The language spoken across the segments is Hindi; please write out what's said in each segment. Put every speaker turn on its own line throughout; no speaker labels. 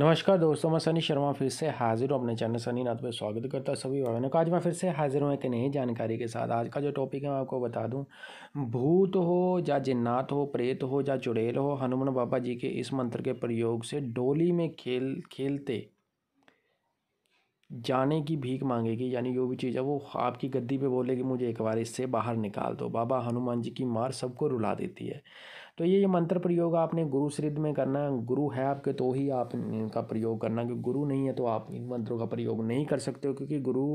नमस्कार दोस्तों मैं सनी शर्मा फिर से हाजिर हूँ अपने चैनल सनी नाथ पर स्वागत करता हूँ सभी भाइयों आज मैं फिर से हाजिर हूँ एक नई जानकारी के साथ आज का जो टॉपिक है मैं आपको बता दूँ भूत हो या जिन्नात हो प्रेत हो या चुड़ैल हो हनुमान बाबा जी के इस मंत्र के प्रयोग से डोली में खेल खेलते जाने की भीख मांगेगी यानी जो भी चीज़ है वो आपकी गद्दी पे बोलेगी मुझे एक बार इससे बाहर निकाल दो बाबा हनुमान जी की मार सबको रुला देती है तो ये ये मंत्र प्रयोग आपने गुरु सिद्ध में करना है गुरु है आपके तो ही आप इनका प्रयोग करना क्योंकि गुरु नहीं है तो आप इन मंत्रों का प्रयोग नहीं कर सकते हो क्योंकि गुरु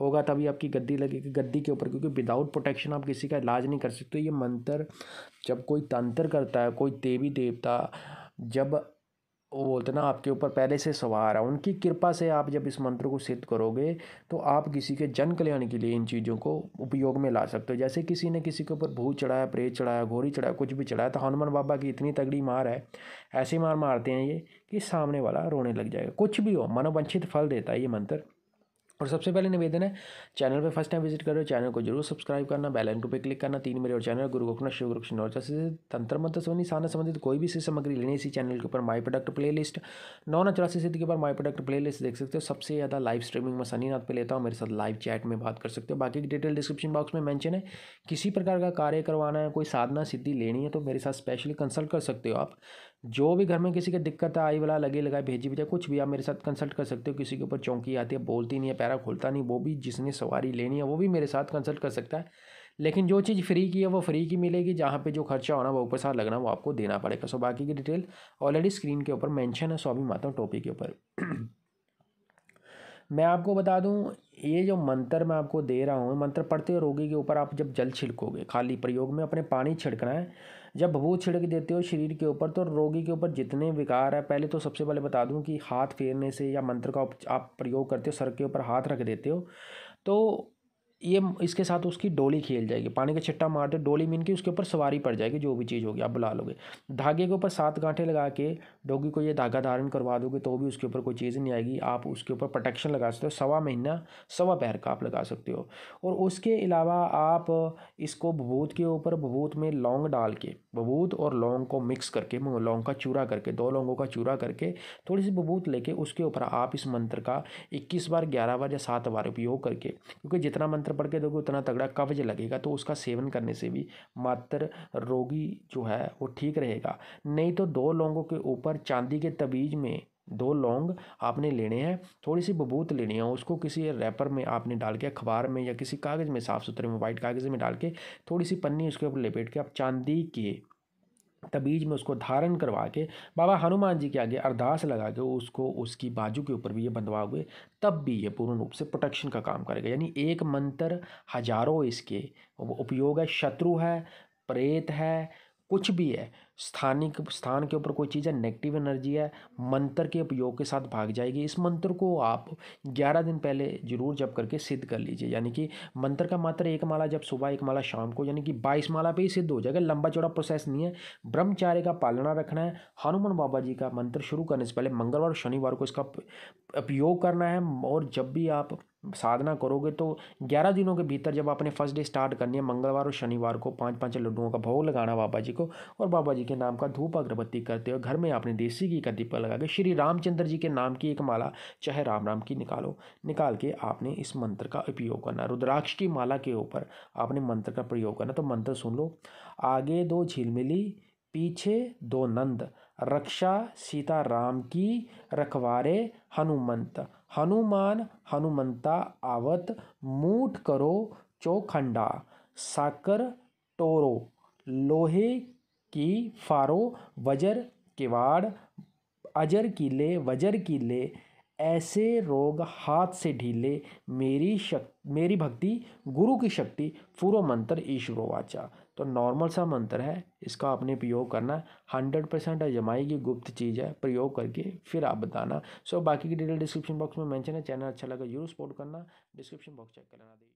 होगा तभी आपकी गद्दी लगेगी गद्दी के ऊपर क्योंकि विदाउट प्रोटेक्शन आप किसी का इलाज नहीं कर सकते तो ये मंत्र जब कोई तंत्र करता है कोई देवी देवता जब वो बोलते ना आपके ऊपर पहले से सवार है उनकी कृपा से आप जब इस मंत्र को सिद्ध करोगे तो आप किसी के जन कल्याण के लिए इन चीज़ों को उपयोग में ला सकते हो जैसे किसी ने किसी के ऊपर भूत चढ़ाया प्रेत चढ़ाया घोरी चढ़ाया कुछ भी चढ़ाया तो हनुमान बाबा की इतनी तगड़ी मार है ऐसी मार मारते हैं ये कि सामने वाला रोने लग जाएगा कुछ भी हो मनोवंछित फल देता है ये मंत्र और सबसे पहले निवेदन है चैनल पर फर्स्ट टाइम विजिट करो चैनल को जरूर सब्सक्राइब करना बेल आइकन पे क्लिक करना तीन मेरे और चैनल गुरु गोखना शिव गुरु कृष्ण और तंत्र मंत्र सोनी साना संबंधित कोई भी सी सामग्री लेनी इसी चैनल के ऊपर माई प्रोडक्ट प्ले लिस्ट नौ नौ चौरासी सिद्धि के ऊपर माई प्रोडक्ट प्ले लिस्ट देख सकते हो सबसे ज़्यादा लाइव स्ट्रीमिंग में सनीनाथ पर लेता हूँ मेरे साथ लाइव चैट में बात कर सकते हो बाकी डिटेल डिस्क्रिप्शन बॉक्स में मैंशन है किसी प्रकार का कार्य करवाना है कोई साधना सिद्धि लेनी है तो मेरे साथ स्पेशली कंसल्ट कर सकते हो आप जो भी घर में किसी की दिक्कत आई वाला लगे लगाए भेजी भेजा कुछ भी आप मेरे साथ कंसल्ट कर सकते हो किसी के ऊपर चौंकी आती है बोलती नहीं है पैरा खोलता नहीं वो भी जिसने सवारी लेनी है वो भी मेरे साथ कंसल्ट कर सकता है लेकिन जो चीज़ फ्री की है वो फ्री की मिलेगी जहाँ पे जो खर्चा होना वो ऊपर साथ लगना वो आपको देना पड़ेगा सो बाकी की डिटेल ऑलरेडी स्क्रीन के ऊपर मैंशन है सो अभी माता हूँ टॉपिक के ऊपर मैं आपको बता दूं ये जो मंत्र मैं आपको दे रहा हूँ मंत्र पढ़ते हो रोगी के ऊपर आप जब जल छिड़कोगे खाली प्रयोग में अपने पानी छिड़कना है जब भू छिड़क देते हो शरीर के ऊपर तो रोगी के ऊपर जितने विकार है पहले तो सबसे पहले बता दूं कि हाथ फेरने से या मंत्र का आप प्रयोग करते हो सर के ऊपर हाथ रख देते हो तो ये इसके साथ उसकी डोली खेल जाएगी पानी का छिट्टा दे डोली मीन की उसके ऊपर सवारी पड़ जाएगी जो भी चीज़ होगी आप बुला लोगे धागे के ऊपर सात गांठे लगा के डोगी को ये धागा धारण करवा दोगे तो भी उसके ऊपर कोई चीज़ नहीं आएगी आप उसके ऊपर प्रोटेक्शन लगा सकते हो सवा महीना सवा पैर का आप लगा सकते हो और उसके अलावा आप इसको भभूत के ऊपर भभूत में लौंग डाल के भभूत और लौंग को मिक्स करके लौंग का चूरा करके दो लौंगों का चूरा करके थोड़ी सी भभूत लेके उसके ऊपर आप इस मंत्र का इक्कीस बार ग्यारह बार या सात बार उपयोग करके क्योंकि जितना मंत्र मात्र पढ़ के दोगे उतना तगड़ा कब्ज लगेगा तो उसका सेवन करने से भी मात्र रोगी जो है वो ठीक रहेगा नहीं तो दो लौंगों के ऊपर चांदी के तबीज में दो लौंग आपने लेने हैं थोड़ी सी बबूत लेनी है उसको किसी रैपर में आपने डाल के अखबार में या किसी कागज़ में साफ़ सुथरे में वाइट कागज़ में डाल के थोड़ी सी पन्नी उसके ऊपर लपेट के आप चांदी के तबीज में उसको धारण करवा के बाबा हनुमान जी के आगे अरदास लगा के उसको उसकी बाजू के ऊपर भी ये बंधवा हुए तब भी ये पूर्ण रूप से प्रोटेक्शन का काम करेगा यानी एक मंत्र हजारों इसके उपयोग है शत्रु है प्रेत है कुछ भी है स्थानिक स्थान के ऊपर कोई चीज़ है नेगेटिव एनर्जी है मंत्र के उपयोग के साथ भाग जाएगी इस मंत्र को आप 11 दिन पहले जरूर जप करके सिद्ध कर लीजिए यानी कि मंत्र का मात्र एक माला जब सुबह एक माला शाम को यानी कि 22 माला पे ही सिद्ध हो जाएगा लंबा चौड़ा प्रोसेस नहीं है ब्रह्मचार्य का पालना रखना है हनुमान बाबा जी का मंत्र शुरू करने से पहले मंगलवार और शनिवार को इसका उपयोग करना है और जब भी आप साधना करोगे तो ग्यारह दिनों के भीतर जब आपने फर्स्ट डे स्टार्ट करनी है मंगलवार और शनिवार को पाँच पाँच लड्डुओं का भोग लगाना बाबा जी को और बाबा जी के नाम का धूप अगरबत्ती करते हुए घर में आपने देसी घी का दीपक लगा के श्री रामचंद्र जी के नाम की एक माला चाहे राम राम की निकालो निकाल के आपने इस मंत्र का उपयोग करना रुद्राक्ष की माला के ऊपर आपने मंत्र का प्रयोग करना तो मंत्र सुन लो आगे दो झिलमिली पीछे दो नंद रक्षा सीता राम की रखवारे हनुमंत हनुमान हनुमंता आवत मूठ करो चौखंडा साकर टोरो लोहे की फारो वजर किवाड़ अजर किले वजर किले ऐसे रोग हाथ से ढीले मेरी शक मेरी भक्ति गुरु की शक्ति पूर्व मंत्र ईश्वरोवाचा तो नॉर्मल सा मंत्र है इसका आपने प्रयोग करना हंड्रेड परसेंट अजमाई की गुप्त चीज़ है प्रयोग करके फिर आप बताना सो बाकी की डिटेल डिस्क्रिप्शन बॉक्स में मेंशन है चैनल अच्छा लगा जरूर सपोर्ट करना डिस्क्रिप्शन बॉक्स चेक करना